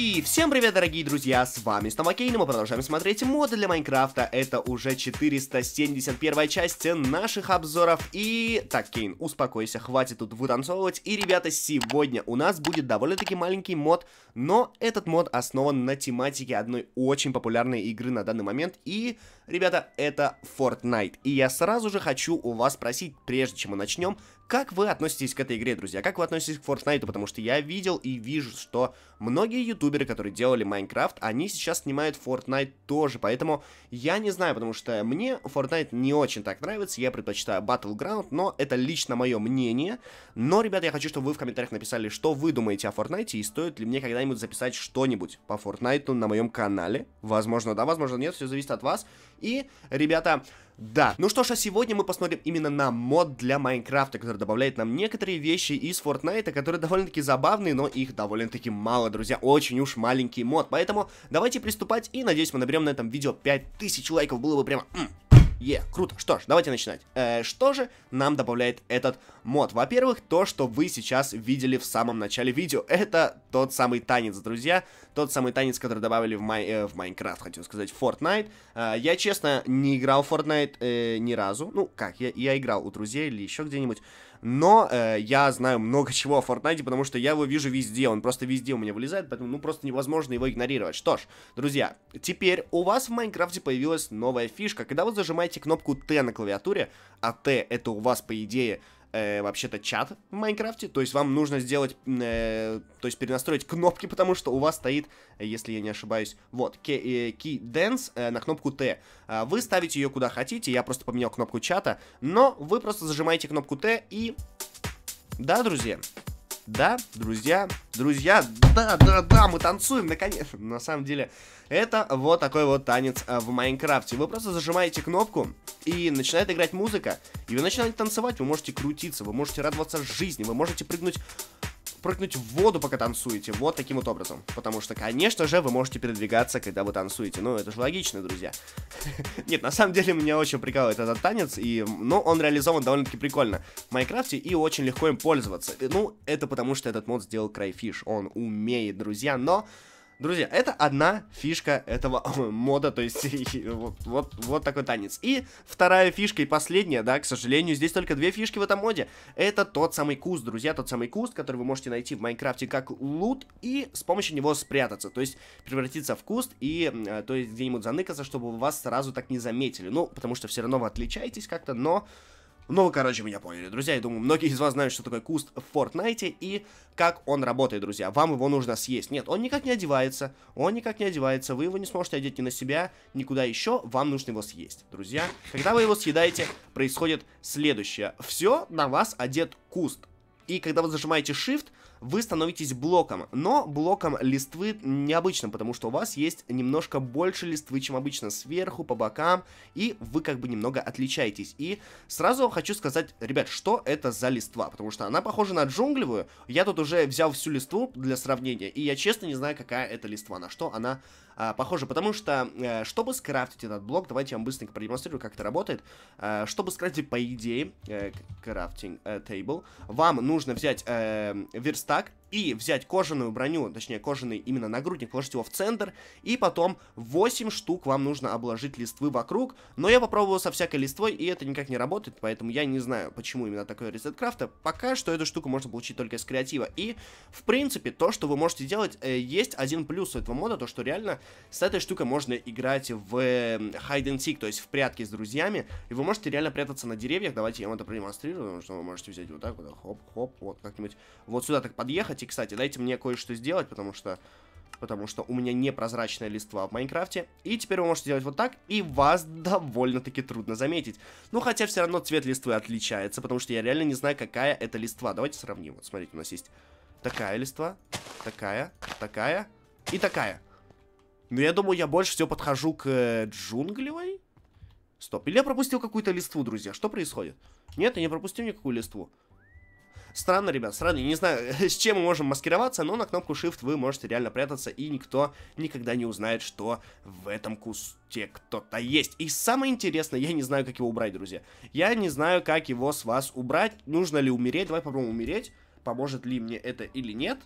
И всем привет, дорогие друзья, с вами Стамакейн, и мы продолжаем смотреть моды для Майнкрафта. Это уже 471 часть наших обзоров. И... Так, Кейн, успокойся, хватит тут вытанцовывать. И, ребята, сегодня у нас будет довольно-таки маленький мод, но этот мод основан на тематике одной очень популярной игры на данный момент. И, ребята, это Fortnite. И я сразу же хочу у вас спросить, прежде чем мы начнем, как вы относитесь к этой игре, друзья? Как вы относитесь к Fortnite? Потому что я видел и вижу, что многие ютуберы, которые делали Майнкрафт, они сейчас снимают Fortnite тоже. Поэтому я не знаю, потому что мне Fortnite не очень так нравится. Я предпочитаю Battleground, но это лично мое мнение. Но, ребята, я хочу, чтобы вы в комментариях написали, что вы думаете о Fortnite и стоит ли мне когда-нибудь записать что-нибудь по Fortnite на моем канале. Возможно, да, возможно, нет. Все зависит от вас. И, ребята, да. Ну что ж, а сегодня мы посмотрим именно на мод для Майнкрафта, который добавляет нам некоторые вещи из Фортнайта, которые довольно-таки забавные, но их довольно-таки мало, друзья. Очень уж маленький мод. Поэтому давайте приступать, и надеюсь, мы наберем на этом видео 5000 лайков. Было бы прямо... Е, yeah, круто. Что ж, давайте начинать. Э, что же нам добавляет этот мод? Во-первых, то, что вы сейчас видели в самом начале видео. Это тот самый танец, друзья, тот самый танец, который добавили в, май, э, в Майнкрафт, хотел сказать, в Fortnite. Э, я, честно, не играл в Fortnite э, ни разу. Ну, как, я, я играл у друзей или еще где-нибудь. Но э, я знаю много чего о Fortnite, потому что я его вижу везде. Он просто везде у меня вылезает, поэтому ну просто невозможно его игнорировать. Что ж, друзья, теперь у вас в Майнкрафте появилась новая фишка. Когда вы зажимаете кнопку Т на клавиатуре, а Т это у вас, по идее, э, вообще-то чат в Майнкрафте, то есть вам нужно сделать, э, то есть перенастроить кнопки, потому что у вас стоит, если я не ошибаюсь, вот, э, key, dance э, на кнопку T. А вы ставите ее куда хотите, я просто поменял кнопку чата, но вы просто зажимаете кнопку Т и... Да, друзья, да, друзья, друзья, да, да, да, мы танцуем, наконец. На самом деле, это вот такой вот танец а, в Майнкрафте. Вы просто зажимаете кнопку, и начинает играть музыка, и вы начинаете танцевать, вы можете крутиться, вы можете радоваться жизни, вы можете прыгнуть прыгнуть в воду, пока танцуете. Вот таким вот образом. Потому что, конечно же, вы можете передвигаться, когда вы танцуете. Ну, это же логично, друзья. Нет, на самом деле, меня очень прикалывает этот танец, и, ну, он реализован довольно-таки прикольно в Майнкрафте, и очень легко им пользоваться. Э, ну, это потому, что этот мод сделал Крайфиш. Он умеет, друзья, но... Друзья, это одна фишка этого мода, то есть вот, вот, вот такой танец. И вторая фишка и последняя, да, к сожалению, здесь только две фишки в этом моде. Это тот самый куст, друзья, тот самый куст, который вы можете найти в Майнкрафте как лут и с помощью него спрятаться, то есть превратиться в куст и, э, то есть где-нибудь заныкаться, чтобы вас сразу так не заметили. Ну, потому что все равно вы отличаетесь как-то, но... Ну, вы, короче, меня поняли, друзья. Я думаю, многие из вас знают, что такое куст в Фортнайте и как он работает, друзья. Вам его нужно съесть. Нет, он никак не одевается, он никак не одевается. Вы его не сможете одеть ни на себя, никуда еще. Вам нужно его съесть, друзья. Когда вы его съедаете, происходит следующее. Все на вас одет куст. И когда вы зажимаете Shift, вы становитесь блоком, но блоком листвы необычно, потому что у вас есть немножко больше листвы, чем обычно, сверху, по бокам, и вы как бы немного отличаетесь. И сразу хочу сказать, ребят, что это за листва, потому что она похожа на джунглевую, я тут уже взял всю листву для сравнения, и я честно не знаю, какая это листва, на что она а, похожа, потому что, а, чтобы скрафтить этот блок, давайте я вам быстренько продемонстрирую, как это работает, а, чтобы скрафтить, по идее, э, крафтинг э, table, вам нужно взять э, верст так? и взять кожаную броню, точнее кожаный именно нагрудник, положить его в центр, и потом 8 штук вам нужно обложить листвы вокруг, но я попробовал со всякой листвой, и это никак не работает, поэтому я не знаю, почему именно такой ресет крафта, пока что эту штуку можно получить только из креатива, и в принципе то, что вы можете делать, э, есть один плюс у этого мода, то что реально с этой штукой можно играть в эм, hide and seek, то есть в прятки с друзьями, и вы можете реально прятаться на деревьях, давайте я вам это продемонстрирую, потому что вы можете взять вот так вот, хоп-хоп, вот как-нибудь вот сюда так подъехать, сделать. И, кстати, дайте мне кое-что сделать, потому что потому что у меня непрозрачная листва в Майнкрафте. И теперь вы можете делать вот так, и вас довольно-таки трудно заметить. Ну, хотя все равно цвет листвы отличается, потому что я реально не знаю, какая это листва. Давайте сравним. Вот, смотрите, у нас есть такая листва, такая, такая и такая. Но ну, я думаю, я больше всего подхожу к э, джунглевой. Стоп, или я пропустил какую-то листву, друзья? Что происходит? Нет, я не пропустил никакую листву. Странно, ребят, странно. Я не знаю, с чем мы можем маскироваться, но на кнопку Shift вы можете реально прятаться, и никто никогда не узнает, что в этом кусте кто-то есть. И самое интересное, я не знаю, как его убрать, друзья. Я не знаю, как его с вас убрать. Нужно ли умереть? Давай попробуем умереть. Поможет ли мне это или нет?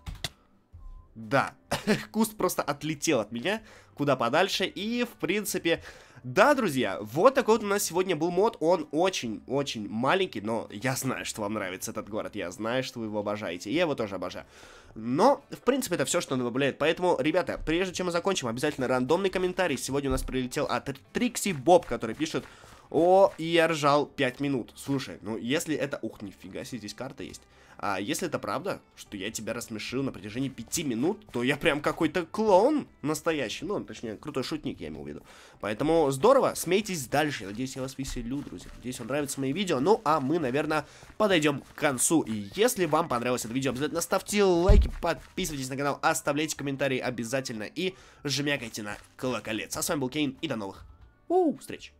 Да, куст просто отлетел от меня куда подальше, и, в принципе, да, друзья, вот такой вот у нас сегодня был мод, он очень-очень маленький, но я знаю, что вам нравится этот город, я знаю, что вы его обожаете, я его тоже обожаю. Но, в принципе, это все, что он добавляет, поэтому, ребята, прежде чем мы закончим, обязательно рандомный комментарий, сегодня у нас прилетел от Трикси Боб, который пишет... О, и я ржал 5 минут. Слушай, ну если это... Ух, нифига себе, здесь карта есть. А если это правда, что я тебя рассмешил на протяжении пяти минут, то я прям какой-то клоун настоящий. Ну, точнее, крутой шутник, я имею в виду. Поэтому здорово, смейтесь дальше. Надеюсь, я вас веселю, друзья. Надеюсь, вам нравятся мои видео. Ну, а мы, наверное, подойдем к концу. И если вам понравилось это видео, обязательно ставьте лайки, подписывайтесь на канал, оставляйте комментарии обязательно и жмякайте на колоколец. А с вами был Кейн, и до новых у -у, встреч!